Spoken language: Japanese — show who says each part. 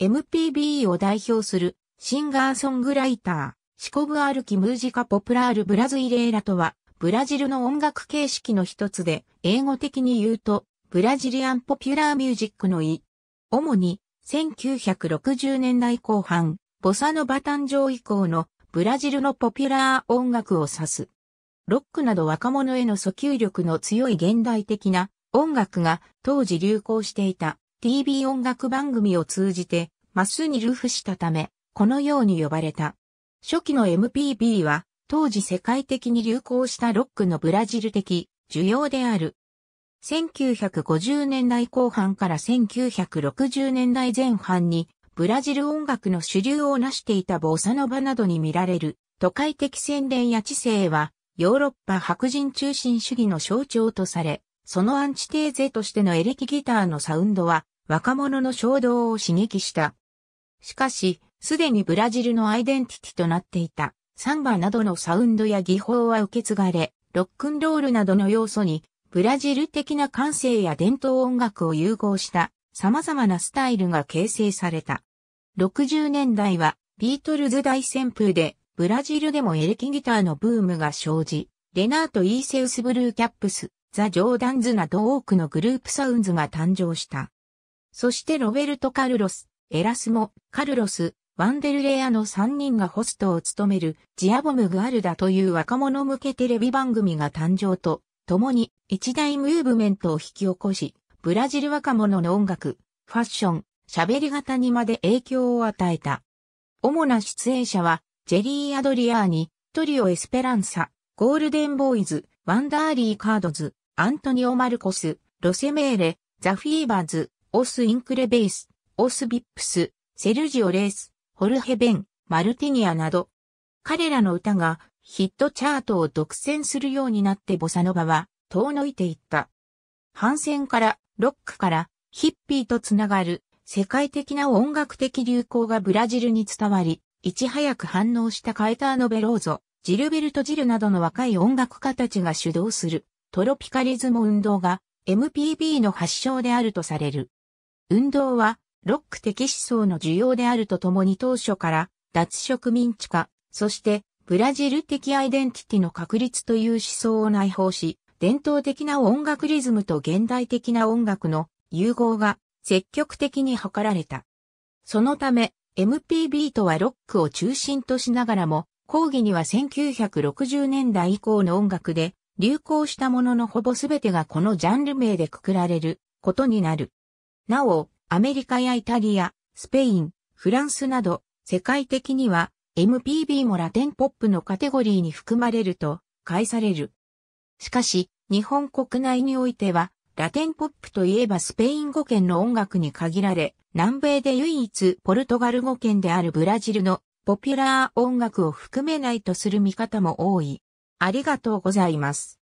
Speaker 1: MPB を代表するシンガーソングライター、シコブアルキムージカポプラールブラズイレーラとは、ブラジルの音楽形式の一つで、英語的に言うと、ブラジリアンポピュラーミュージックの意。主に、1960年代後半、ボサノバ誕生以降のブラジルのポピュラー音楽を指す。ロックなど若者への訴求力の強い現代的な音楽が当時流行していた TV 音楽番組を通じてマスにーフしたため、このように呼ばれた。初期の MPB は当時世界的に流行したロックのブラジル的需要である。1950年代後半から1960年代前半にブラジル音楽の主流を成していたボサノバなどに見られる都会的宣伝や知性はヨーロッパ白人中心主義の象徴とされ、そのアンチテーゼとしてのエレキギターのサウンドは若者の衝動を刺激した。しかし、すでにブラジルのアイデンティティとなっていたサンバなどのサウンドや技法は受け継がれ、ロックンロールなどの要素にブラジル的な感性や伝統音楽を融合した様々なスタイルが形成された。60年代はビートルズ大旋風でブラジルでもエレキギターのブームが生じ、レナート・イーセウス・ブルーキャップス、ザ・ジョーダンズなど多くのグループサウンズが誕生した。そしてロベルト・カルロス、エラスモ、カルロス、ワンデルレアの3人がホストを務めるジアボム・グアルダという若者向けテレビ番組が誕生と、共に一大ムーブメントを引き起こし、ブラジル若者の音楽、ファッション、喋り方にまで影響を与えた。主な出演者は、ジェリー・アドリアーニ、トリオ・エスペランサ、ゴールデンボーイズ、ワンダーリー・カードズ、アントニオ・マルコス、ロセメーレ、ザ・フィーバーズ、オス・インクレベース、オス・ビップス、セルジオ・レース、ホルヘ・ベン、マルティニアなど、彼らの歌がヒットチャートを独占するようになってボサノバは遠のいていった。反戦からロックからヒッピーとつながる世界的な音楽的流行がブラジルに伝わり、いち早く反応したカエターノ・ベローゾ、ジルベルト・ジルなどの若い音楽家たちが主導するトロピカリズム運動が MPB の発祥であるとされる。運動はロック的思想の需要であるとともに当初から脱植民地化、そしてブラジル的アイデンティティの確立という思想を内包し、伝統的な音楽リズムと現代的な音楽の融合が積極的に図られた。そのため、MPB とはロックを中心としながらも、講義には1960年代以降の音楽で流行したもののほぼ全てがこのジャンル名でくくられることになる。なお、アメリカやイタリア、スペイン、フランスなど、世界的には MPB もラテンポップのカテゴリーに含まれると返される。しかし、日本国内においては、ラテンポップといえばスペイン語圏の音楽に限られ、南米で唯一ポルトガル語圏であるブラジルのポピュラー音楽を含めないとする見方も多い。ありがとうございます。